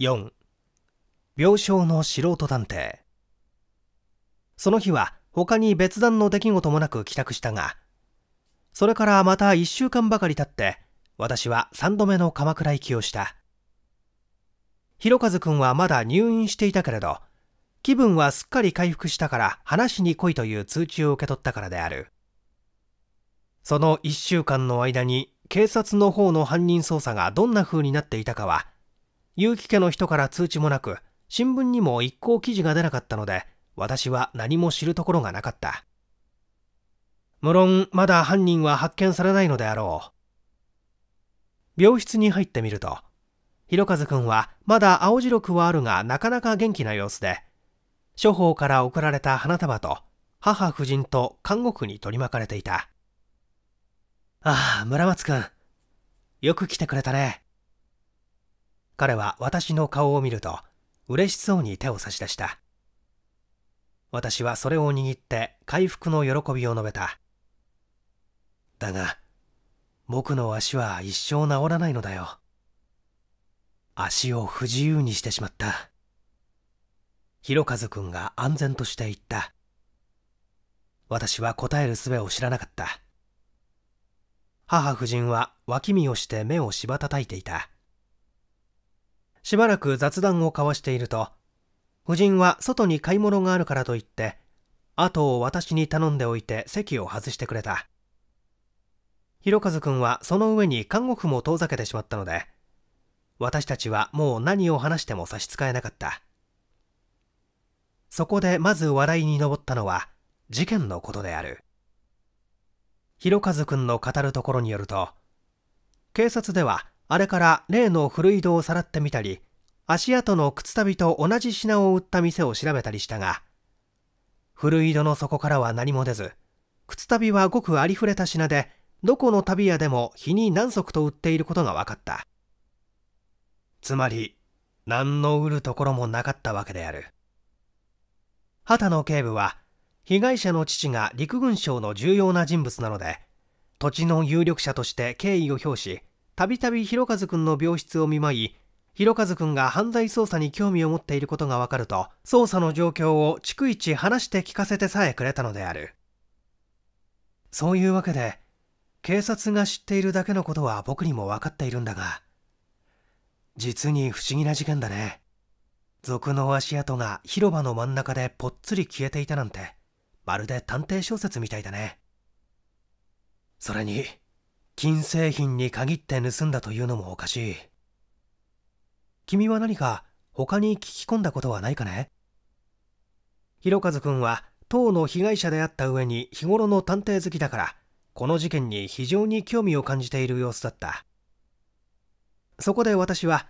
4病床の素人探偵その日は他に別段の出来事もなく帰宅したがそれからまた1週間ばかり経って私は3度目の鎌倉行きをした広和君はまだ入院していたけれど気分はすっかり回復したから話しに来いという通知を受け取ったからであるその1週間の間に警察の方の犯人捜査がどんな風になっていたかは結城家の人から通知もなく、新聞にも一向記事が出なかったので、私は何も知るところがなかった。無論、まだ犯人は発見されないのであろう。病室に入ってみると、広和くんはまだ青白くはあるがなかなか元気な様子で、処方から送られた花束と、母夫人と看護婦に取り巻かれていた。ああ、村松くん。よく来てくれたね。彼は私の顔を見ると、嬉しそうに手を差し出した。私はそれを握って回復の喜びを述べた。だが、僕の足は一生治らないのだよ。足を不自由にしてしまった。ひろかずくんが安全として言った。私は答える術を知らなかった。母夫人は脇見をして目をしばたたいていた。しばらく雑談を交わしていると、夫人は外に買い物があるからと言って、後を私に頼んでおいて席を外してくれた。ひろかずくんはその上に看護婦も遠ざけてしまったので、私たちはもう何を話しても差し支えなかった。そこでまず話題に上ったのは、事件のことである。ひろかずくんの語るところによると、警察ではあれから例の古井戸をさらってみたり、足跡の靴旅と同じ品を売った店を調べたりしたが、古井戸の底からは何も出ず、靴旅はごくありふれた品で、どこの旅屋でも日に何足と売っていることが分かった。つまり、何の売るところもなかったわけである。畑野警部は、被害者の父が陸軍省の重要な人物なので、土地の有力者として敬意を表し、たびたび和くんの病室を見舞い弘和くんが犯罪捜査に興味を持っていることがわかると捜査の状況を逐一話して聞かせてさえくれたのであるそういうわけで警察が知っているだけのことは僕にも分かっているんだが実に不思議な事件だね賊の足跡が広場の真ん中でぽっつり消えていたなんてまるで探偵小説みたいだねそれに金製品に限って盗んだというのもおかしい君は何か他に聞き込んだことはないかね広和君は当の被害者であった上に日頃の探偵好きだからこの事件に非常に興味を感じている様子だったそこで私は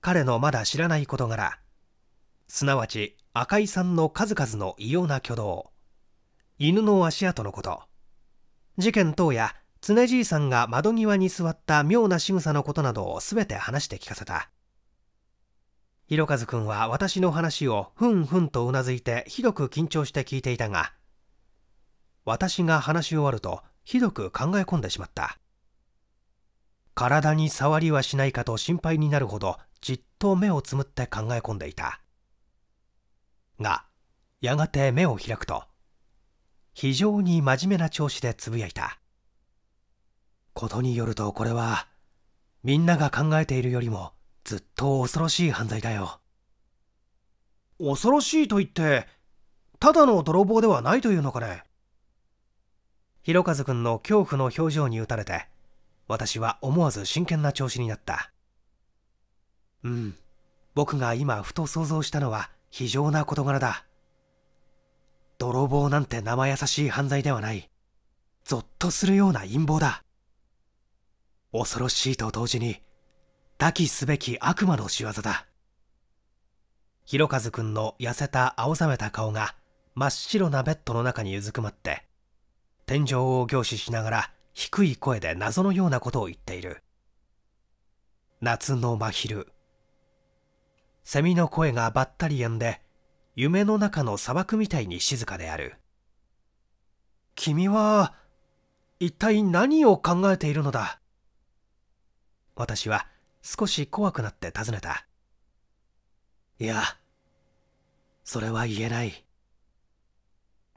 彼のまだ知らない事柄すなわち赤井さんの数々の異様な挙動犬の足跡のこと事件等や常じいさんが窓際に座った妙な仕草のことなどを全て話して聞かせたひろかずくんは私の話をふんふんとうなずいてひどく緊張して聞いていたが私が話し終わるとひどく考え込んでしまった体に触りはしないかと心配になるほどじっと目をつむって考え込んでいたがやがて目を開くと非常に真面目な調子でつぶやいたことによるとこれはみんなが考えているよりもずっと恐ろしい犯罪だよ恐ろしいと言ってただの泥棒ではないというのかね広和くんの恐怖の表情に打たれて私は思わず真剣な調子になったうん僕が今ふと想像したのは非常な事柄だ泥棒なんて生優しい犯罪ではないぞっとするような陰謀だ恐ろしいと同時に多岐すべき悪魔の仕業だ広和くんの痩せた青ざめた顔が真っ白なベッドの中にうずくまって天井を凝視しながら低い声で謎のようなことを言っている夏の真昼セミの声がばったりやんで夢の中の砂漠みたいに静かである君は一体何を考えているのだ私は少し怖くなって尋ねた。いや、それは言えない。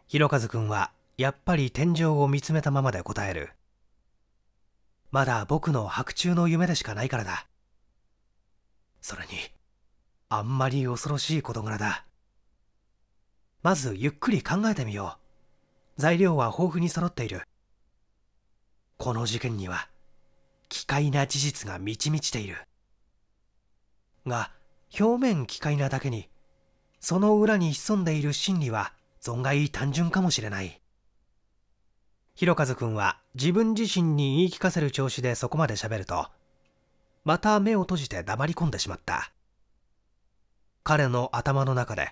ひろかずくんはやっぱり天井を見つめたままで答える。まだ僕の白昼の夢でしかないからだ。それに、あんまり恐ろしい事柄だ。まずゆっくり考えてみよう。材料は豊富に揃っている。この事件には奇怪な事実が満ち満ちているが表面奇怪なだけにその裏に潜んでいる真理は存外単純かもしれない広和君は自分自身に言い聞かせる調子でそこまで喋るとまた目を閉じて黙り込んでしまった彼の頭の中で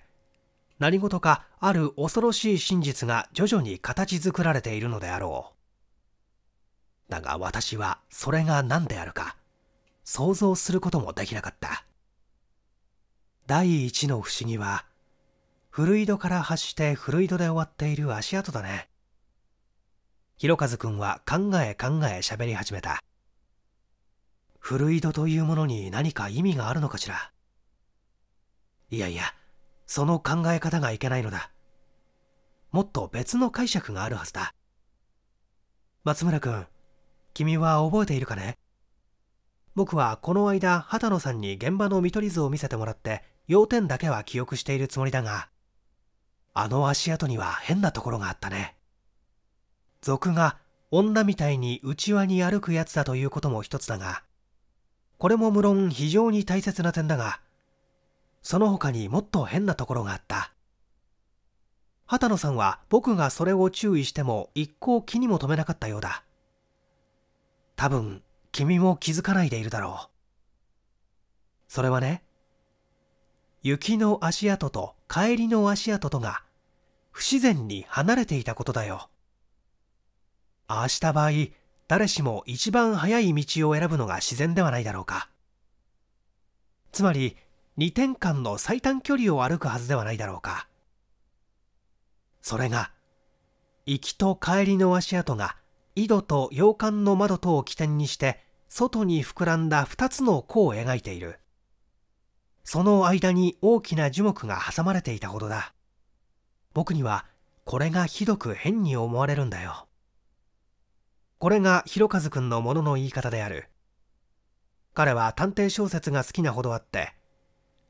何事かある恐ろしい真実が徐々に形作られているのであろうだが私はそれが何であるか想像することもできなかった第一の不思議は古井戸から発して古井戸で終わっている足跡だね広和くんは考え考え喋り始めた古井戸というものに何か意味があるのかしらいやいやその考え方がいけないのだもっと別の解釈があるはずだ松村君君は覚えているかね僕はこの間畑野さんに現場の見取り図を見せてもらって要点だけは記憶しているつもりだがあの足跡には変なところがあったね俗が女みたいに内輪に歩くやつだということも一つだがこれも無論非常に大切な点だがその他にもっと変なところがあった畑野さんは僕がそれを注意しても一向気にも留めなかったようだ多分君も気づかないでいるだろうそれはね雪の足跡と帰りの足跡とが不自然に離れていたことだよああした場合誰しも一番早い道を選ぶのが自然ではないだろうかつまり2点間の最短距離を歩くはずではないだろうかそれが行きと帰りの足跡が井戸と洋館の窓とを起点にして外に膨らんだ2つの弧を描いているその間に大きな樹木が挟まれていたほどだ僕にはこれがひどく変に思われるんだよこれがひろかずくんのものの言い方である彼は探偵小説が好きなほどあって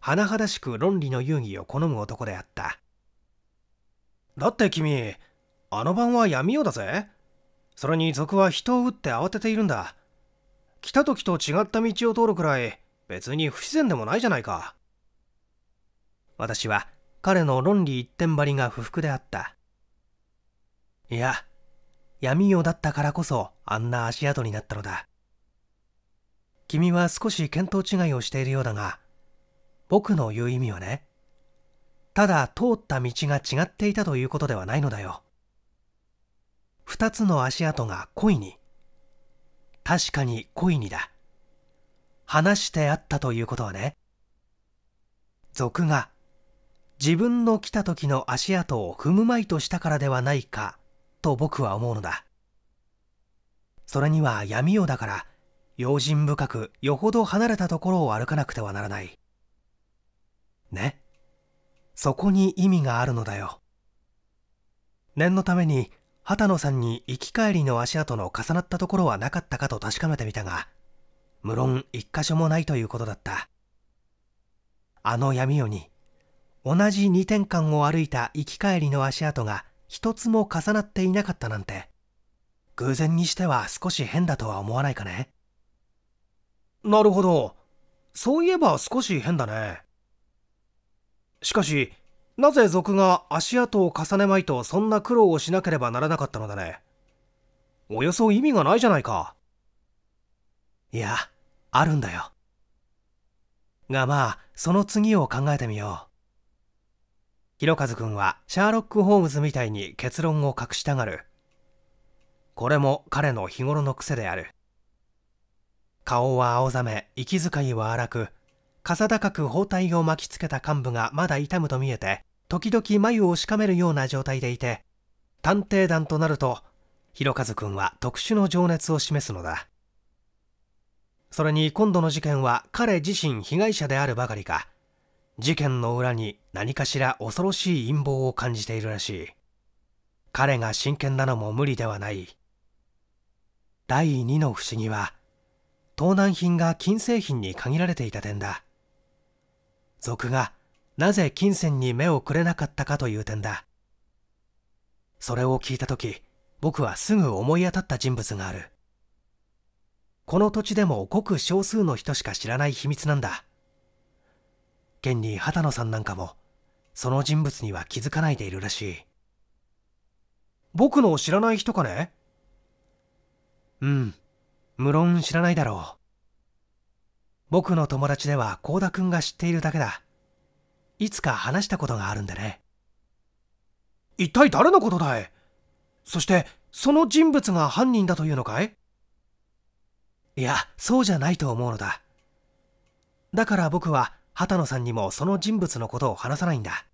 甚だしく論理の遊戯を好む男であっただって君あの晩は闇夜だぜそれに賊は人を撃って慌てているんだ来た時と違った道を通るくらい別に不自然でもないじゃないか私は彼の論理一点張りが不服であったいや闇夜だったからこそあんな足跡になったのだ君は少し見当違いをしているようだが僕の言う意味はねただ通った道が違っていたということではないのだよ二つの足跡が恋に。確かに恋にだ。話してあったということはね。俗が自分の来た時の足跡を踏むまいとしたからではないかと僕は思うのだ。それには闇夜だから用心深くよほど離れたところを歩かなくてはならない。ね。そこに意味があるのだよ。念のために波野さんに行き帰りの足跡の重なったところはなかったかと確かめてみたが無論一箇所もないということだったあの闇夜に同じ2点間を歩いた行き帰りの足跡が一つも重なっていなかったなんて偶然にしては少し変だとは思わないかねなるほどそういえば少し変だねしかしなぜ賊が足跡を重ねまいとそんな苦労をしなければならなかったのだね。およそ意味がないじゃないか。いや、あるんだよ。がまあ、その次を考えてみよう。ひろかずくんはシャーロック・ホームズみたいに結論を隠したがる。これも彼の日頃の癖である。顔は青ざめ、息遣いは荒く、傘高く包帯を巻きつけた幹部がまだ痛むと見えて、時々眉をしかめるような状態でいて探偵団となると広和君は特殊の情熱を示すのだそれに今度の事件は彼自身被害者であるばかりか事件の裏に何かしら恐ろしい陰謀を感じているらしい彼が真剣なのも無理ではない第2の不思議は盗難品が金製品に限られていた点だ賊がなぜ金銭に目をくれなかったかという点だそれを聞いた時僕はすぐ思い当たった人物があるこの土地でもごく少数の人しか知らない秘密なんだ現に波多野さんなんかもその人物には気づかないでいるらしい僕の知らない人かねうん無論知らないだろう僕の友達では幸田君が知っているだけだいつか話したことがあるんでね一体誰のことだいそしてその人物が犯人だというのかいいやそうじゃないと思うのだだから僕は畑野さんにもその人物のことを話さないんだ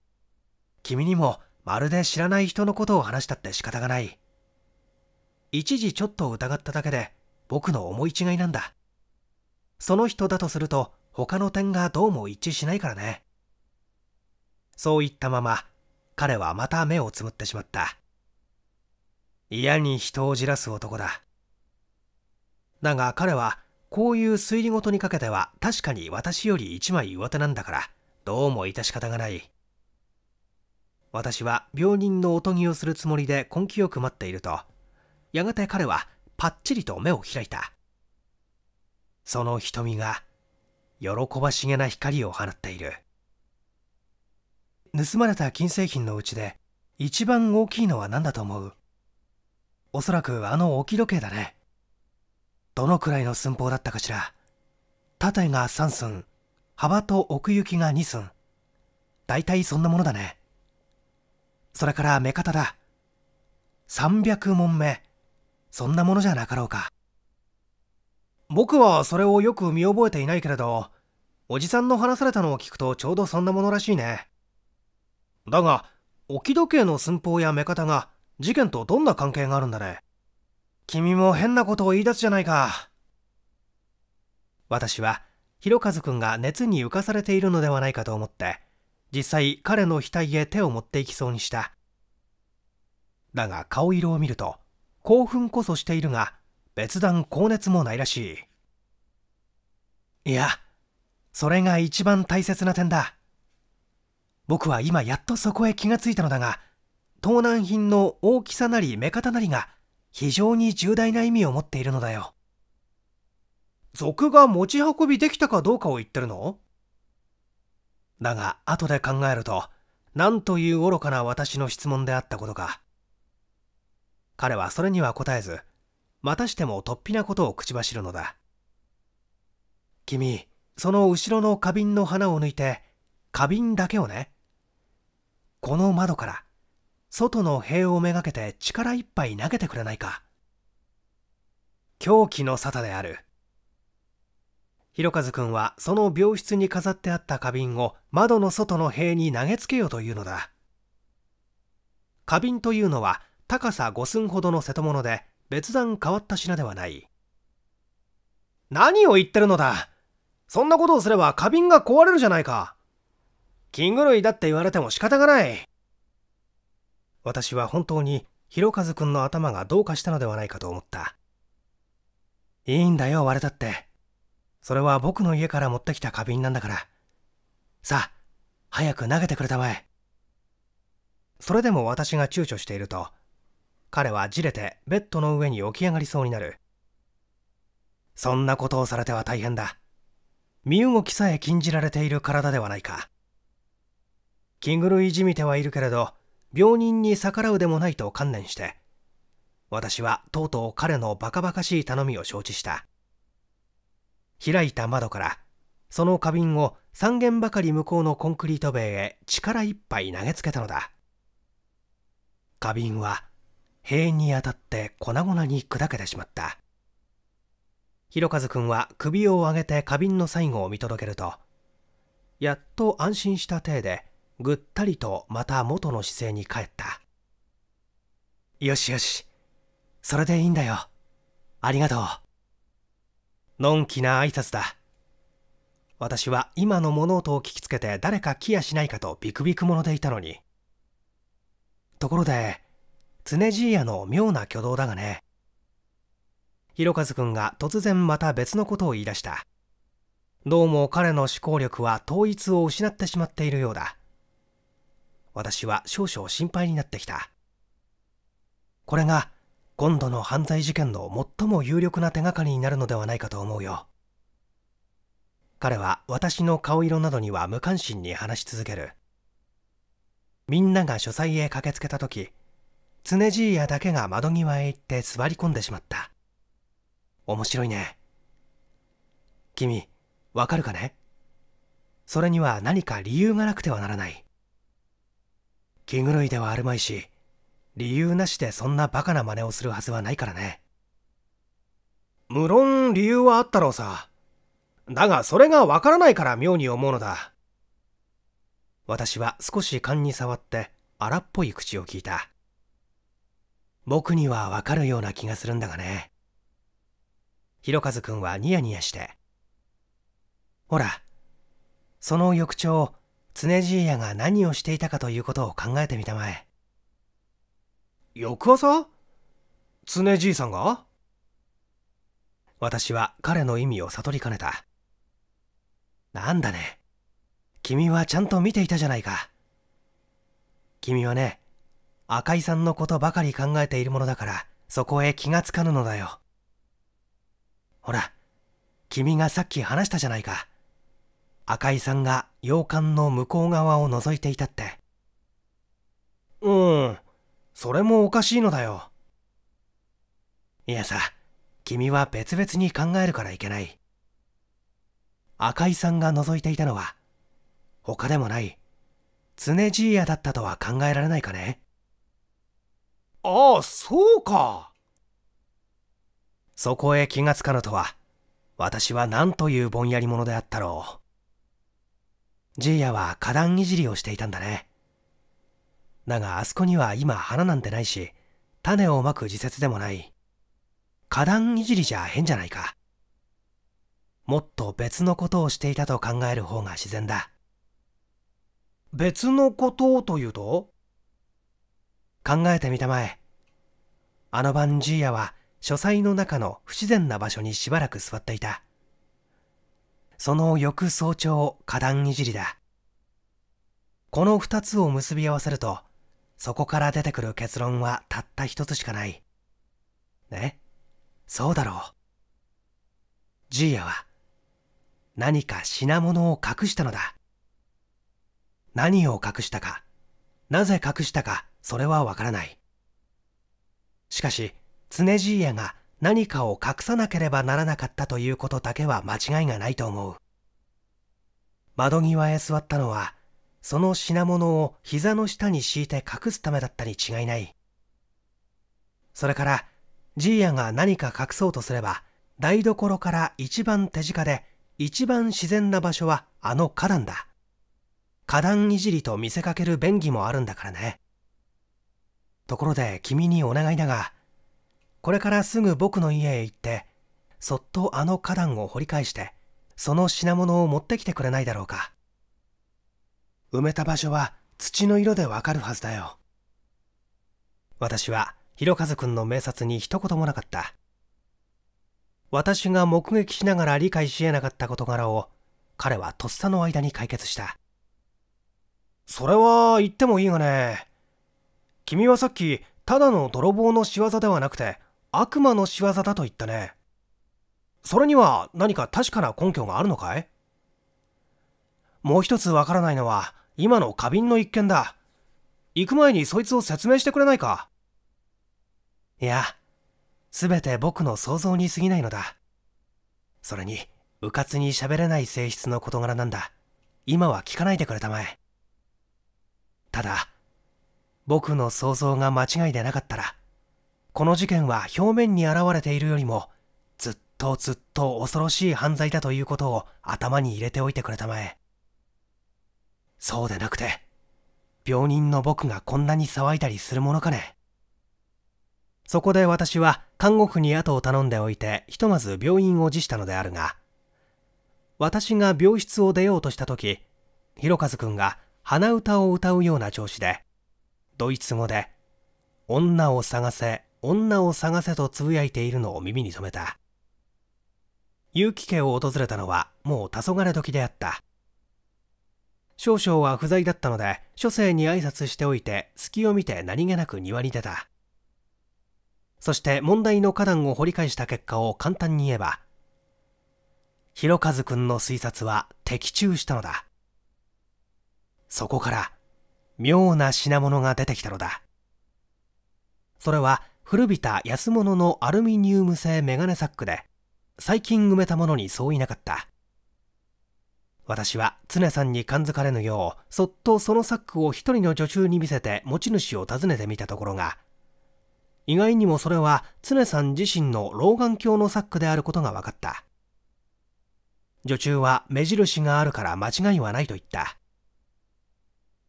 君にもまるで知らない人のことを話したって仕方がない一時ちょっと疑っただけで僕の思い違いなんだその人だとすると他の点がどうも一致しないからねそう言ったまま彼はまた目をつむってしまった嫌に人をじらす男だだが彼はこういう推理事にかけては確かに私より一枚上手なんだからどうも致し方がない私は病人のおとぎをするつもりで根気よく待っているとやがて彼はパッチリと目を開いたその瞳が喜ばしげな光を放っている盗まれた金製品のうちで一番大きいのは何だと思うおそらくあの置き時計だねどのくらいの寸法だったかしら縦が3寸幅と奥行きが2寸大体そんなものだねそれから目方だ300問目そんなものじゃなかろうか僕はそれをよく見覚えていないけれどおじさんの話されたのを聞くとちょうどそんなものらしいねだが置き時計の寸法や目方が事件とどんな関係があるんだね君も変なことを言い出すじゃないか私は弘和君が熱に浮かされているのではないかと思って実際彼の額へ手を持っていきそうにしただが顔色を見ると興奮こそしているが別段高熱もないらしいいやそれが一番大切な点だ僕は今やっとそこへ気がついたのだが盗難品の大きさなり目方なりが非常に重大な意味を持っているのだよ賊が持ち運びできたかどうかを言ってるのだが後で考えると何という愚かな私の質問であったことか彼はそれには答えずまたしても突飛なことを口走るのだ君その後ろの花瓶の花を抜いて花瓶だけをねこの窓から、外の塀をめがけて力いっぱい投げてくれないか。狂気の沙汰である。広和君くんはその病室に飾ってあった花瓶を窓の外の塀に投げつけよというのだ。花瓶というのは高さ5寸ほどの瀬戸物で別段変わった品ではない。何を言ってるのだそんなことをすれば花瓶が壊れるじゃないか金狂いだって言われても仕方がない。私は本当に、広和くんの頭がどうかしたのではないかと思った。いいんだよ、割れたって。それは僕の家から持ってきた花瓶なんだから。さあ、早く投げてくれたまえ。それでも私が躊躇していると、彼はじれてベッドの上に起き上がりそうになる。そんなことをされては大変だ。身動きさえ禁じられている体ではないか。気狂いじみてはいるけれど病人に逆らうでもないと観念して私はとうとう彼のバカバカしい頼みを承知した開いた窓からその花瓶を3軒ばかり向こうのコンクリート塀へ力いっぱい投げつけたのだ花瓶は塀に当たって粉々に砕けてしまった広和君は首を上げて花瓶の最後を見届けるとやっと安心した体でぐったりとまた元の姿勢に帰ったよしよしそれでいいんだよありがとうのんきな挨拶だ私は今の物音を聞きつけて誰か来やしないかとビクビク者でいたのにところで常じいやの妙な挙動だがねひろかずくんが突然また別のことを言い出したどうも彼の思考力は統一を失ってしまっているようだ私は少々心配になってきた。これが、今度の犯罪事件の最も有力な手がかりになるのではないかと思うよ。彼は私の顔色などには無関心に話し続ける。みんなが書斎へ駆けつけた時、常じいやだけが窓際へ行って座り込んでしまった。面白いね。君、わかるかねそれには何か理由がなくてはならない。気狂いではあるまいし理由なしでそんなバカな真似をするはずはないからね無論理由はあったろうさだがそれがわからないから妙に思うのだ私は少し勘に触って荒っぽい口を聞いた僕にはわかるような気がするんだがね広和くんはニヤニヤしてほらその翌朝常爺やが何をしていたかということを考えてみたまえ翌朝常爺さんが私は彼の意味を悟りかねたなんだね君はちゃんと見ていたじゃないか君はね赤井さんのことばかり考えているものだからそこへ気がつかぬのだよほら君がさっき話したじゃないか赤井さんが洋館の向こう側を覗いていたってうんそれもおかしいのだよいやさ君は別々に考えるからいけない赤井さんが覗いていたのは他でもない常じいやだったとは考えられないかねああそうかそこへ気がつかぬとは私は何というぼんやり者であったろうジーヤは花壇いじりをしていたんだね。だがあそこには今花なんてないし、種をまく自節でもない。花壇いじりじゃ変じゃないか。もっと別のことをしていたと考える方が自然だ。別のことをというと考えてみたまえ。あの晩ジーヤは書斎の中の不自然な場所にしばらく座っていた。その翌早朝、花壇いじりだ。この二つを結び合わせると、そこから出てくる結論はたった一つしかない。ねそうだろう。ジーヤは、何か品物を隠したのだ。何を隠したか、なぜ隠したか、それはわからない。しかし、常ジーヤが何かを隠さなければならなかったということだけは間違いがないと思う窓際へ座ったのはその品物を膝の下に敷いて隠すためだったに違いないそれからじーやが何か隠そうとすれば台所から一番手近で一番自然な場所はあの花壇だ花壇いじりと見せかける便宜もあるんだからねところで君にお願いだがこれからすぐ僕の家へ行って、そっとあの花壇を掘り返して、その品物を持ってきてくれないだろうか。埋めた場所は土の色でわかるはずだよ。私は、ひろかずくんの名察に一言もなかった。私が目撃しながら理解しえなかった事柄を、彼はとっさの間に解決した。それは言ってもいいがね。君はさっき、ただの泥棒の仕業ではなくて、悪魔の仕業だと言ったねそれには何か確かな根拠があるのかいもう一つわからないのは今の花瓶の一件だ行く前にそいつを説明してくれないかいや全て僕の想像に過ぎないのだそれにうかつに喋れない性質の事柄なんだ今は聞かないでくれたまえただ僕の想像が間違いでなかったらこの事件は表面に現れているよりもずっとずっと恐ろしい犯罪だということを頭に入れておいてくれたまえそうでなくて病人の僕がこんなに騒いだりするものかねそこで私は看護婦に後を頼んでおいてひとまず病院を辞したのであるが私が病室を出ようとした時ひろかずくんが鼻歌を歌うような調子でドイツ語で「女を探せ女を探せとつぶやいているのを耳に留めた結城家を訪れたのはもう黄昏時であった少々は不在だったので書生に挨拶しておいて隙を見て何気なく庭に出たそして問題の花壇を掘り返した結果を簡単に言えば弘和くんの推察は的中したのだそこから妙な品物が出てきたのだそれは古びた安物のアルミニウム製メガネサックで最近埋めたものにそういなかった私は常さんに感づかれぬようそっとそのサックを一人の女中に見せて持ち主を訪ねてみたところが意外にもそれは常さん自身の老眼鏡のサックであることが分かった女中は目印があるから間違いはないと言った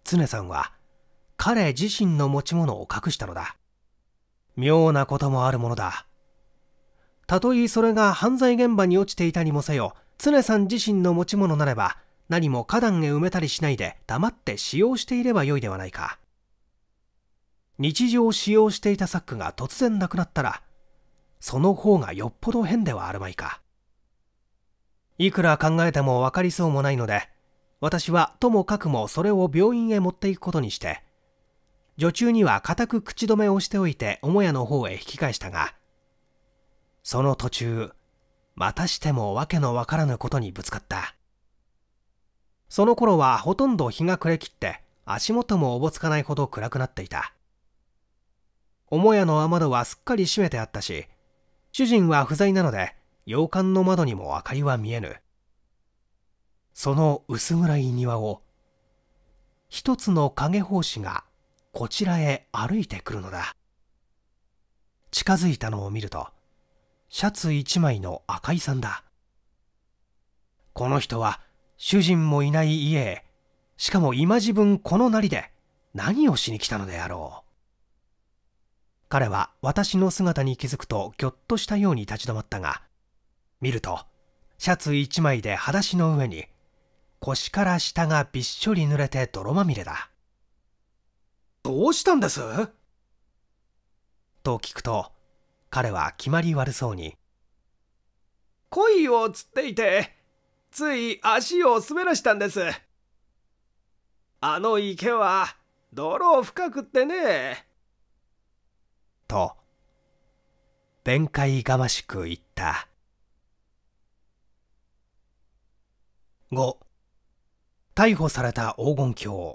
常さんは彼自身の持ち物を隠したのだ妙なこともあるものだたとえそれが犯罪現場に落ちていたにもせよ常さん自身の持ち物なれば何も花壇へ埋めたりしないで黙って使用していればよいではないか日常使用していたサックが突然なくなったらその方がよっぽど変ではあるまいかいくら考えても分かりそうもないので私はともかくもそれを病院へ持っていくことにして女中には固く口止めをしておいて母屋の方へ引き返したがその途中またしても訳のわからぬことにぶつかったその頃はほとんど日が暮れきって足元もおぼつかないほど暗くなっていた母屋の雨戸はすっかり閉めてあったし主人は不在なので洋館の窓にも明かりは見えぬその薄暗い庭を一つの影法師がこちらへ歩いてくるのだ近づいたのを見るとシャツ一枚の赤井さんだこの人は主人もいない家へしかも今自分このなりで何をしに来たのであろう彼は私の姿に気づくとぎょっとしたように立ち止まったが見るとシャツ一枚で裸足の上に腰から下がびっしょり濡れて泥まみれだどうしたんですと聞くと彼は決まり悪そうに恋を釣っていてつい足を滑らしたんですあの池は泥深くってねと弁解がましく言った5逮捕された黄金鏡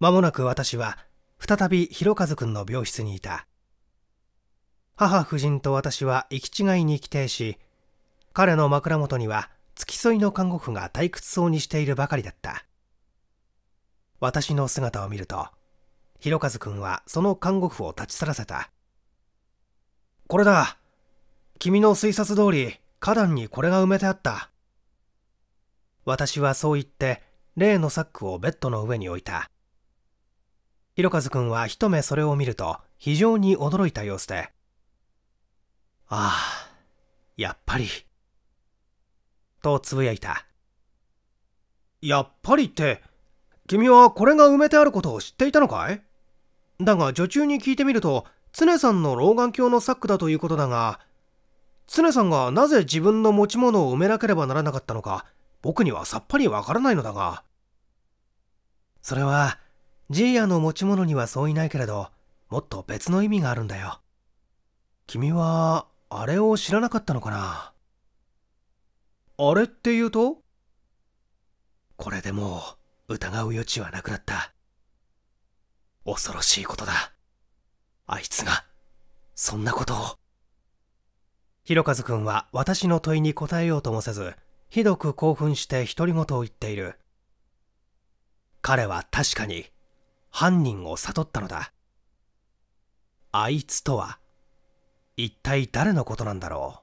間もなく私は再び広和くんの病室にいた母夫人と私は行き違いに規定し彼の枕元には付き添いの看護婦が退屈そうにしているばかりだった私の姿を見ると広和くんはその看護婦を立ち去らせたこれだ君の推察通り花壇にこれが埋めてあった私はそう言って例のサックをベッドの上に置いたひろかずくんは一目それを見ると非常に驚いた様子で、ああ、やっぱり。とつぶやいた。やっぱりって、君はこれが埋めてあることを知っていたのかいだが女中に聞いてみると、常さんの老眼鏡のサックだということだが、常さんがなぜ自分の持ち物を埋めなければならなかったのか、僕にはさっぱりわからないのだが。それは、ジーヤの持ち物にはそういないけれど、もっと別の意味があるんだよ。君は、あれを知らなかったのかなあれって言うとこれでもう、疑う余地はなくなった。恐ろしいことだ。あいつが、そんなことを。ひろかずくんは私の問いに答えようともせず、ひどく興奮して独り言を言っている。彼は確かに犯人を悟ったのだあいつとは一体誰のことなんだろ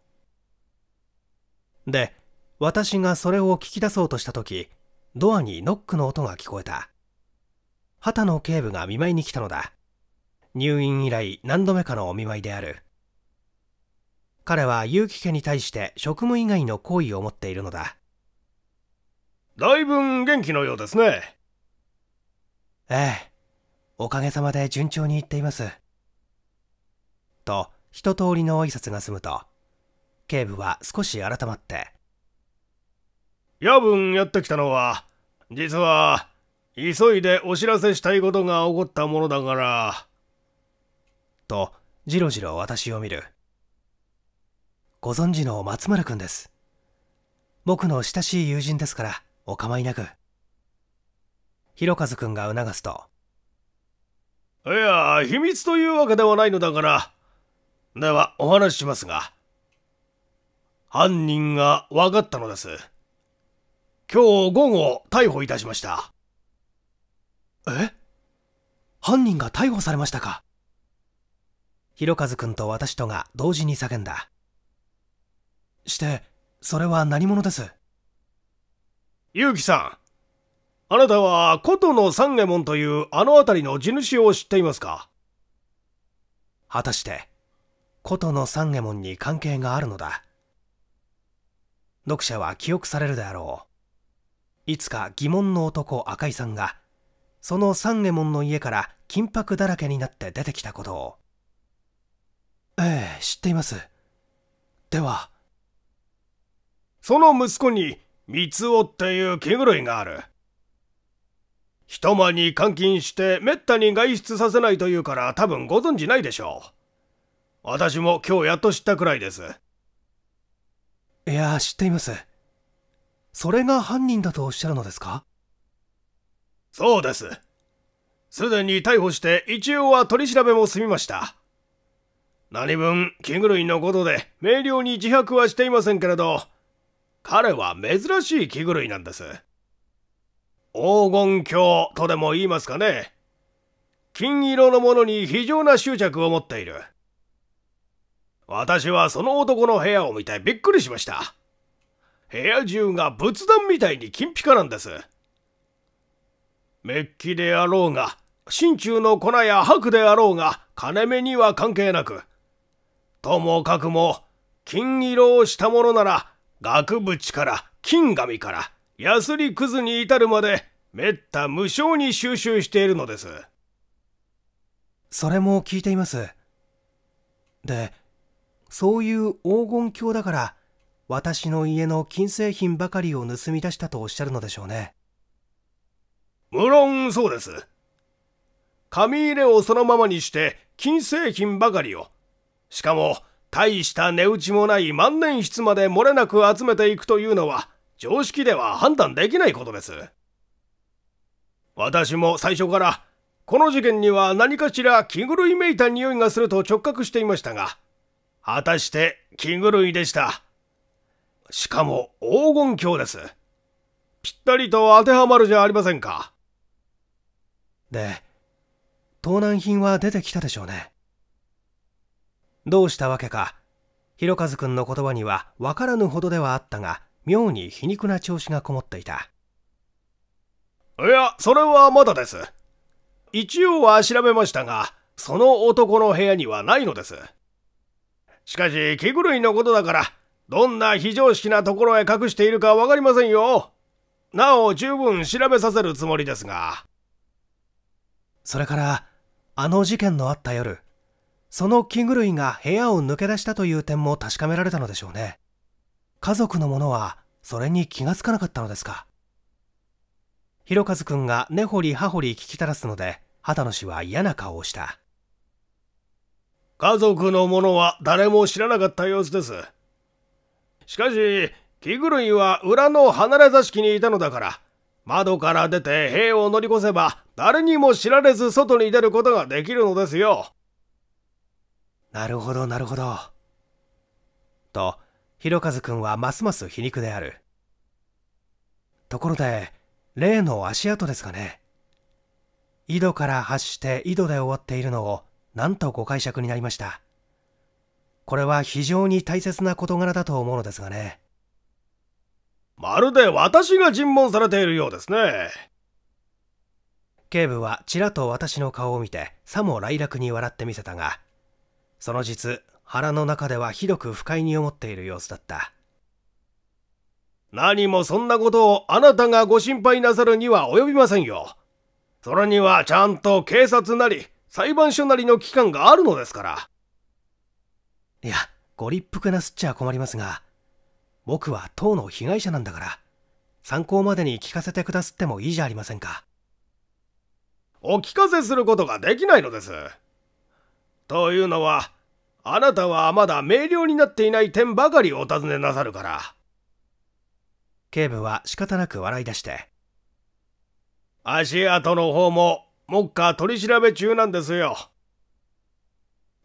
うで私がそれを聞き出そうとした時ドアにノックの音が聞こえた畑野警部が見舞いに来たのだ入院以来何度目かのお見舞いである彼は結城家に対して職務以外の好意を持っているのだだいぶ元気のようですねええおかげさまで順調にいっています。と、一通りの挨拶が済むと、警部は少し改まって。夜分やってきたのは、実は、急いでお知らせしたいことが起こったものだから。と、じろじろ私を見る。ご存知の松丸君です。僕の親しい友人ですから、お構いなく。ひろかずが促すと。いや、秘密というわけではないのだから。では、お話ししますが。犯人が分かったのです。今日午後、逮捕いたしました。え犯人が逮捕されましたか広和君と私とが同時に叫んだ。して、それは何者です結城さん、あなたは古都の三右衛門というあの辺りの地主を知っていますか果たして古都の三右衛門に関係があるのだ読者は記憶されるであろういつか疑問の男赤井さんがその三右衛門の家から金箔だらけになって出てきたことをええ知っていますではその息子に三尾っていう毛狂いがある一間に監禁してめったに外出させないというから多分ご存じないでしょう。私も今日やっと知ったくらいです。いや、知っています。それが犯人だとおっしゃるのですかそうです。すでに逮捕して一応は取り調べも済みました。何分、気狂いのことで明瞭に自白はしていませんけれど、彼は珍しい気狂いなんです。黄金鏡とでも言いますかね。金色のものに非常な執着を持っている。私はその男の部屋を見てびっくりしました。部屋中が仏壇みたいに金ピカなんです。メッキであろうが、心中の粉や白であろうが、金目には関係なく。ともかくも、金色をしたものなら、額縁から、金紙から、ヤスリくずに至るまで、めった無償に収集しているのです。それも聞いています。で、そういう黄金鏡だから、私の家の金製品ばかりを盗み出したとおっしゃるのでしょうね。無論そうです。紙入れをそのままにして金製品ばかりを、しかも大した値打ちもない万年筆まで漏れなく集めていくというのは、常識では判断できないことです。私も最初から、この事件には何かしら気狂いめいた匂いがすると直覚していましたが、果たして気狂いでした。しかも黄金鏡です。ぴったりと当てはまるじゃありませんか。で、盗難品は出てきたでしょうね。どうしたわけか、広和くんの言葉にはわからぬほどではあったが、妙に皮肉な調子がこもっていたいやそれはまだです一応は調べましたがその男の部屋にはないのですしかし器具類のことだからどんな非常識なところへ隠しているか分かりませんよなお十分調べさせるつもりですがそれからあの事件のあった夜その器具類が部屋を抜け出したという点も確かめられたのでしょうね家族の者はそれに気がつかなかったのですか広和くんが根掘り葉掘り聞き垂らすので畑野氏は嫌な顔をした家族の者は誰も知らなかった様子ですしかし木狂るは裏の離れ座敷にいたのだから窓から出て兵を乗り越せば誰にも知られず外に出ることができるのですよなるほどなるほどと広和君はますます皮肉である。ところで、例の足跡ですがね。井戸から発して井戸で終わっているのを、なんとご解釈になりました。これは非常に大切な事柄だと思うのですがね。まるで私が尋問されているようですね。警部はちらと私の顔を見て、さも来楽に笑ってみせたが、その実、腹の中ではひどく不快に思っている様子だった何もそんなことをあなたがご心配なさるには及びませんよそれにはちゃんと警察なり裁判所なりの機関があるのですからいやご立腹なすっちゃ困りますが僕は当の被害者なんだから参考までに聞かせてくだすってもいいじゃありませんかお聞かせすることができないのですというのはあなたはまだ明瞭になっていない点ばかりお尋ねなさるから。警部は仕方なく笑い出して。足跡の方も、目下取り調べ中なんですよ。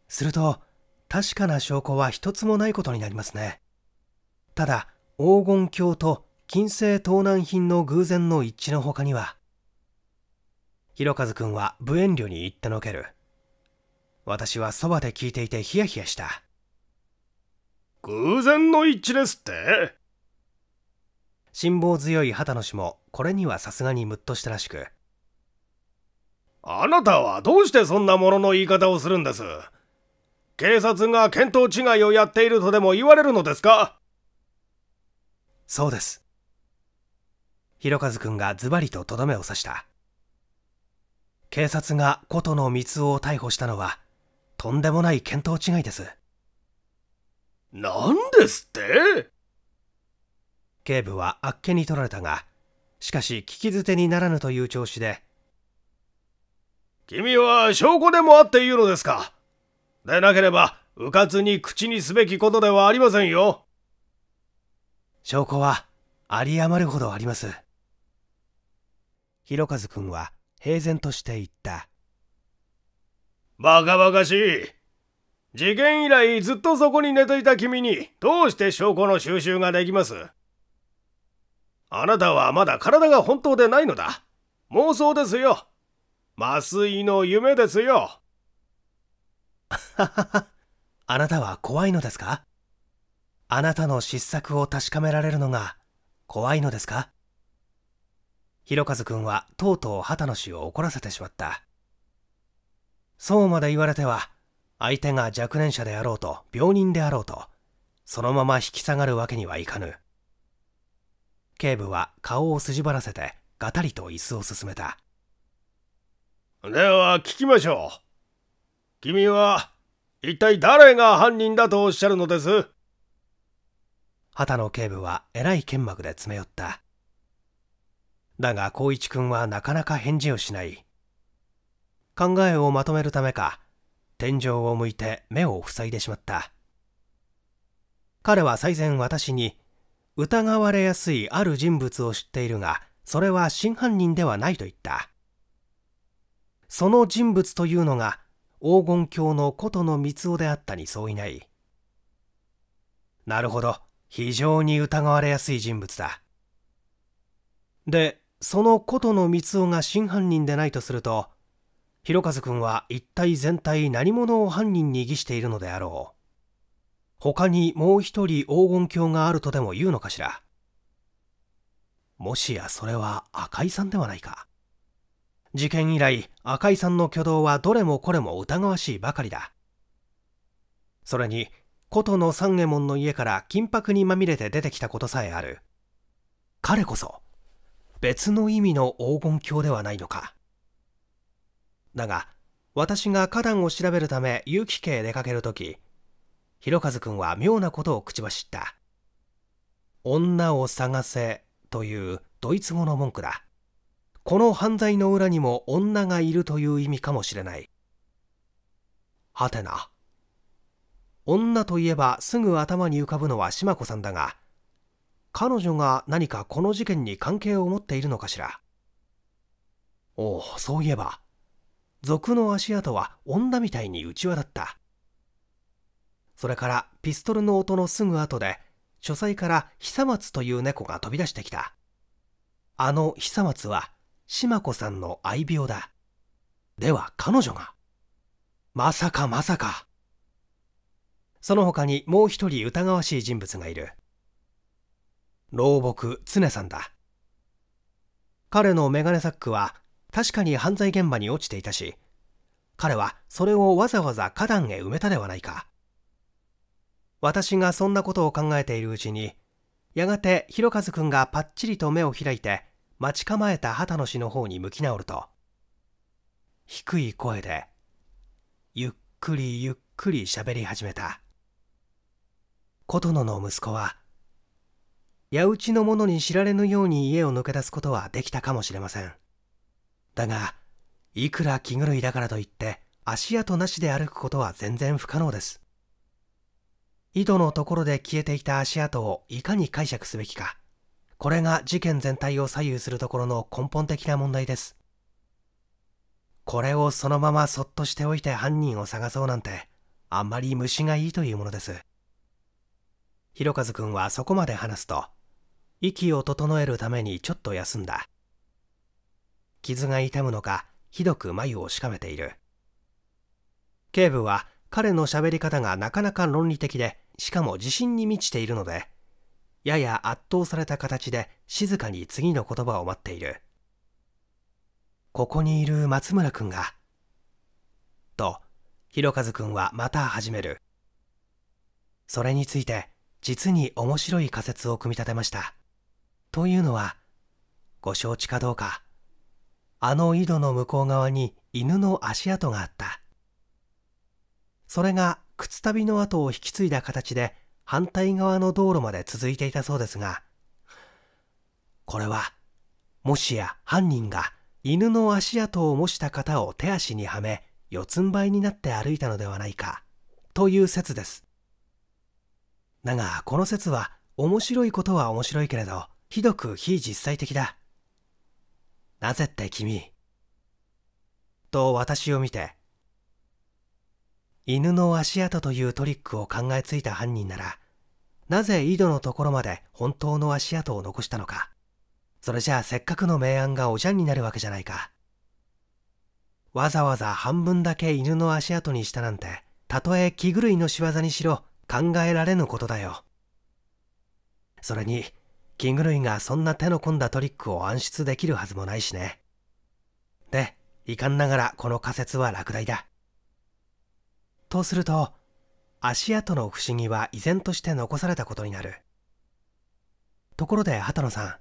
すると、確かな証拠は一つもないことになりますね。ただ、黄金鏡と金星盗難品の偶然の一致の他には、広和君は無遠慮に言ってのける。私はそばで聞いていてヒヤヒヤした。偶然の一致ですって辛抱強い秦野氏もこれにはさすがにムッとしたらしく。あなたはどうしてそんなものの言い方をするんです警察が見当違いをやっているとでも言われるのですかそうです。広和君くんがズバリととどめを刺した。警察が琴野光雄を逮捕したのはとんでもない見当違いです何ですって警部はあっけに取られたがしかし聞き捨てにならぬという調子で君は証拠でもあって言うのですかでなければうかつに口にすべきことではありませんよ証拠は有り余るほどあります広和君は平然として言ったバカバカしい。事件以来ずっとそこに寝ていた君にどうして証拠の収集ができますあなたはまだ体が本当でないのだ。妄想ですよ。麻酔の夢ですよ。あなたは怖いのですかあなたの失策を確かめられるのが怖いのですかひろかずくんはとうとう畑野氏を怒らせてしまった。そうまで言われては、相手が若年者であろうと、病人であろうと、そのまま引き下がるわけにはいかぬ。警部は顔を筋張らせて、がたりと椅子を進めた。では聞きましょう。君は、一体誰が犯人だとおっしゃるのです畑野警部はえらい剣幕で詰め寄った。だが、光一君はなかなか返事をしない。考えをまとめるためか天井を向いて目を塞いでしまった彼は最前私に疑われやすいある人物を知っているがそれは真犯人ではないと言ったその人物というのが黄金鏡の琴の光男であったに相違ないなるほど非常に疑われやすい人物だでその琴の光男が真犯人でないとすると広和君は一体全体何者を犯人に偽しているのであろう他にもう一人黄金鏡があるとでも言うのかしらもしやそれは赤井さんではないか事件以来赤井さんの挙動はどれもこれも疑わしいばかりだそれに琴の三右衛門の家から緊迫にまみれて出てきたことさえある彼こそ別の意味の黄金鏡ではないのかだが、私が花壇を調べるため結城家へ出かけるとき、和君くんは妙なことを口走った。女を探せというドイツ語の文句だ。この犯罪の裏にも女がいるという意味かもしれない。はてな。女といえばすぐ頭に浮かぶのは島子さんだが、彼女が何かこの事件に関係を持っているのかしら。おお、そういえば、賊の足跡は女みたいに内輪だったそれからピストルの音のすぐ後で書斎から久松という猫が飛び出してきたあの久松は島子さんの愛病だでは彼女がまさかまさかその他にもう一人疑わしい人物がいる老木常さんだ彼のメガネサックは確かに犯罪現場に落ちていたし彼はそれをわざわざ花壇へ埋めたではないか私がそんなことを考えているうちにやがて広和君がパッチリと目を開いて待ち構えた畑野氏の方に向き直ると低い声でゆっくりゆっくり喋り始めた琴野の息子は矢打ちの者に知られぬように家を抜け出すことはできたかもしれませんだがいくら気狂いだからといって足跡なしで歩くことは全然不可能です井戸のところで消えていた足跡をいかに解釈すべきかこれが事件全体を左右するところの根本的な問題ですこれをそのままそっとしておいて犯人を探そうなんてあんまり虫がいいというものですひろかずくんはそこまで話すと息を整えるためにちょっと休んだ傷が痛むのかひどく眉をしかめている警部は彼の喋り方がなかなか論理的でしかも自信に満ちているのでやや圧倒された形で静かに次の言葉を待っているここにいる松村君がと弘和君はまた始めるそれについて実に面白い仮説を組み立てましたというのはご承知かどうかあの井戸の向こう側に犬の足跡があったそれが靴旅の跡を引き継いだ形で反対側の道路まで続いていたそうですがこれはもしや犯人が犬の足跡を模した型を手足にはめ四つん這いになって歩いたのではないかという説ですだがこの説は面白いことは面白いけれどひどく非実際的だなぜって君。と私を見て、犬の足跡というトリックを考えついた犯人なら、なぜ井戸のところまで本当の足跡を残したのか。それじゃあせっかくの明暗がおじゃんになるわけじゃないか。わざわざ半分だけ犬の足跡にしたなんて、たとえ気狂いの仕業にしろ考えられぬことだよ。それに、キング類がそんな手の込んだトリックを暗出できるはずもないしね。で、遺憾ながらこの仮説は落第だ。とすると、足跡の不思議は依然として残されたことになる。ところで波多野さん、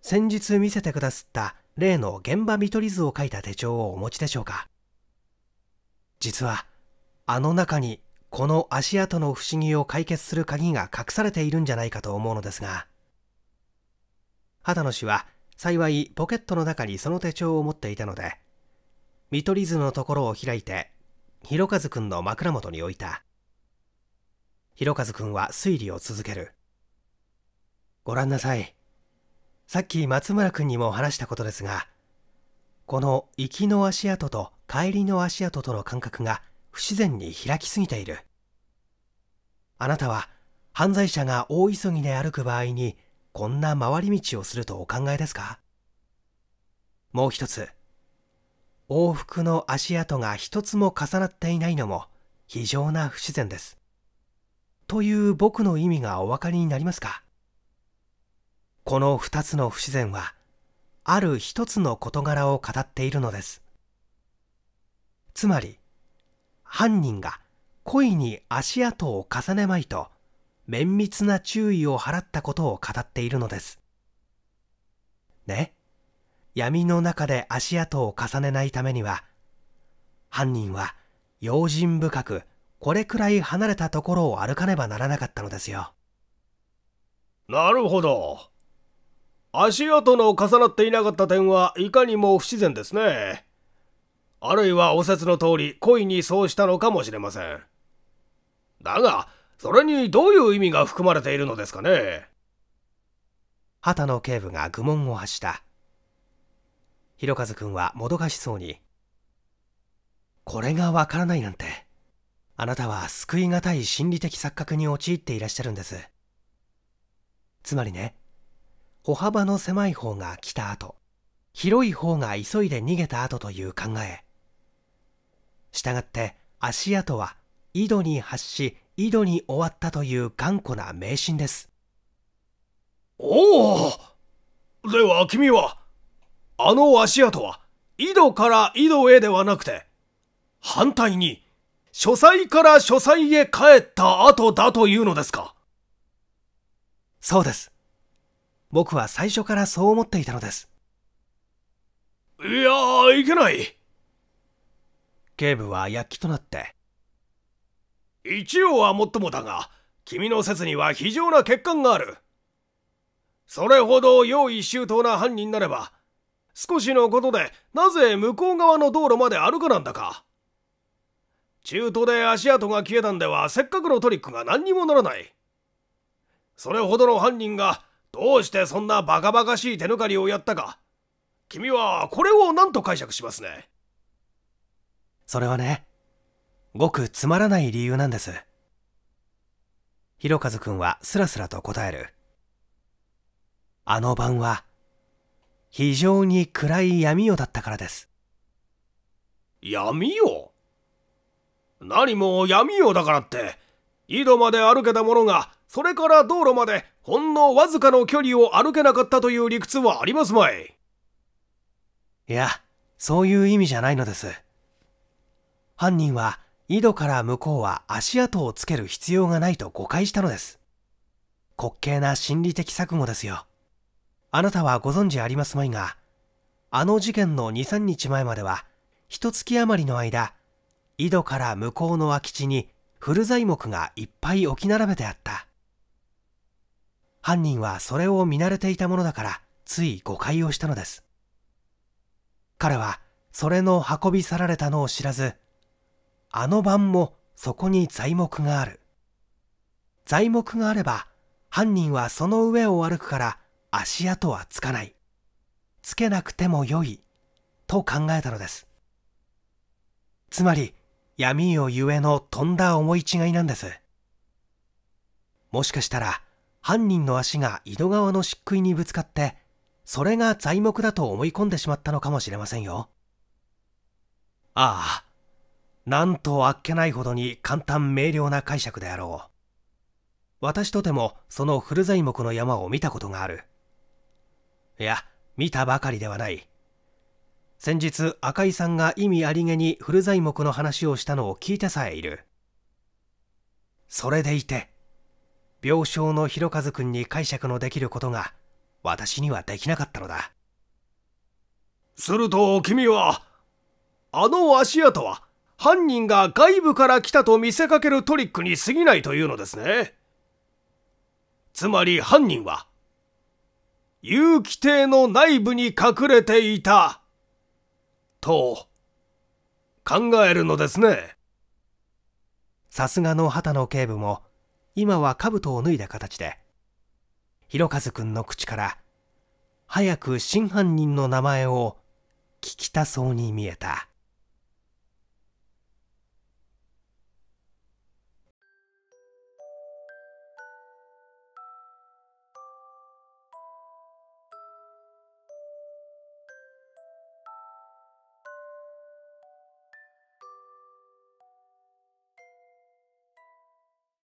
先日見せてくださった例の現場見取り図を書いた手帳をお持ちでしょうか実は、あの中にこの足跡の不思議を解決する鍵が隠されているんじゃないかと思うのですが。秦野氏は幸いポケットの中にその手帳を持っていたので見取り図のところを開いて広和くんの枕元に置いた広和くんは推理を続けるご覧なさいさっき松村君にも話したことですがこの行きの足跡と帰りの足跡との間隔が不自然に開きすぎているあなたは犯罪者が大急ぎで歩く場合にこんな回り道をするとお考えですかもう一つ往復の足跡が一つも重なっていないのも非常な不自然ですという僕の意味がお分かりになりますかこの二つの不自然はある一つの事柄を語っているのですつまり犯人が故意に足跡を重ねまいと綿密な注意を払ったことを語っているのです。ね。闇の中で足跡を重ねないためには、犯人は用心深くこれくらい離れたところを歩かねばならなかったのですよ。なるほど。足跡の重なっていなかった点はいかにも不自然ですね。あるいはお説の通り故意にそうしたのかもしれません。だが、それにどういう意味が含まれているのですかね畑野警部が愚問を発した広和君はもどかしそうに「これがわからないなんてあなたは救い難い心理的錯覚に陥っていらっしゃるんです」つまりね歩幅の狭い方が来た後広い方が急いで逃げた後という考え従って足跡は井戸に発し井戸に終わったという頑固な迷信です。おおでは君は、あの足跡は、井戸から井戸へではなくて、反対に、書斎から書斎へ帰った後だというのですかそうです。僕は最初からそう思っていたのです。いやいけない。警部は躍起となって、一応はもっともだが君の説には非常な欠陥があるそれほど用意周到な犯人なれば少しのことでなぜ向こう側の道路まで歩かなんだか中途で足跡が消えたんではせっかくのトリックが何にもならないそれほどの犯人がどうしてそんなバカバカしい手抜かりをやったか君はこれを何と解釈しますねそれはねごくつまらない理由なんです。ひろかずくんはすらすらと答える。あの晩は、非常に暗い闇夜だったからです。闇夜何も闇夜だからって、井戸まで歩けた者が、それから道路までほんのわずかの距離を歩けなかったという理屈はありますまい。いや、そういう意味じゃないのです。犯人は井戸から向こうは足跡をつける必要がないと誤解したのです。滑稽な心理的錯誤ですよ。あなたはご存知ありますまいが、あの事件の2、3日前までは、一月余りの間、井戸から向こうの空き地に古材木がいっぱい置き並べてあった。犯人はそれを見慣れていたものだから、つい誤解をしたのです。彼は、それの運び去られたのを知らず、あの晩もそこに材木がある。材木があれば、犯人はその上を歩くから足跡はつかない。つけなくてもよい、と考えたのです。つまり、闇夜ゆえのとんだ思い違いなんです。もしかしたら、犯人の足が井戸川の漆喰にぶつかって、それが材木だと思い込んでしまったのかもしれませんよ。ああ、なんとあっけないほどに簡単明瞭な解釈であろう私とてもその古材木の山を見たことがあるいや見たばかりではない先日赤井さんが意味ありげに古材木の話をしたのを聞いてさえいるそれでいて病床の広和君に解釈のできることが私にはできなかったのだすると君はあの足跡は犯人が外部から来たと見せかけるトリックに過ぎないというのですね。つまり犯人は、有機艇の内部に隠れていた、と、考えるのですね。さすがの畑野警部も、今は兜を脱いだ形で、広和くんの口から、早く真犯人の名前を聞きたそうに見えた。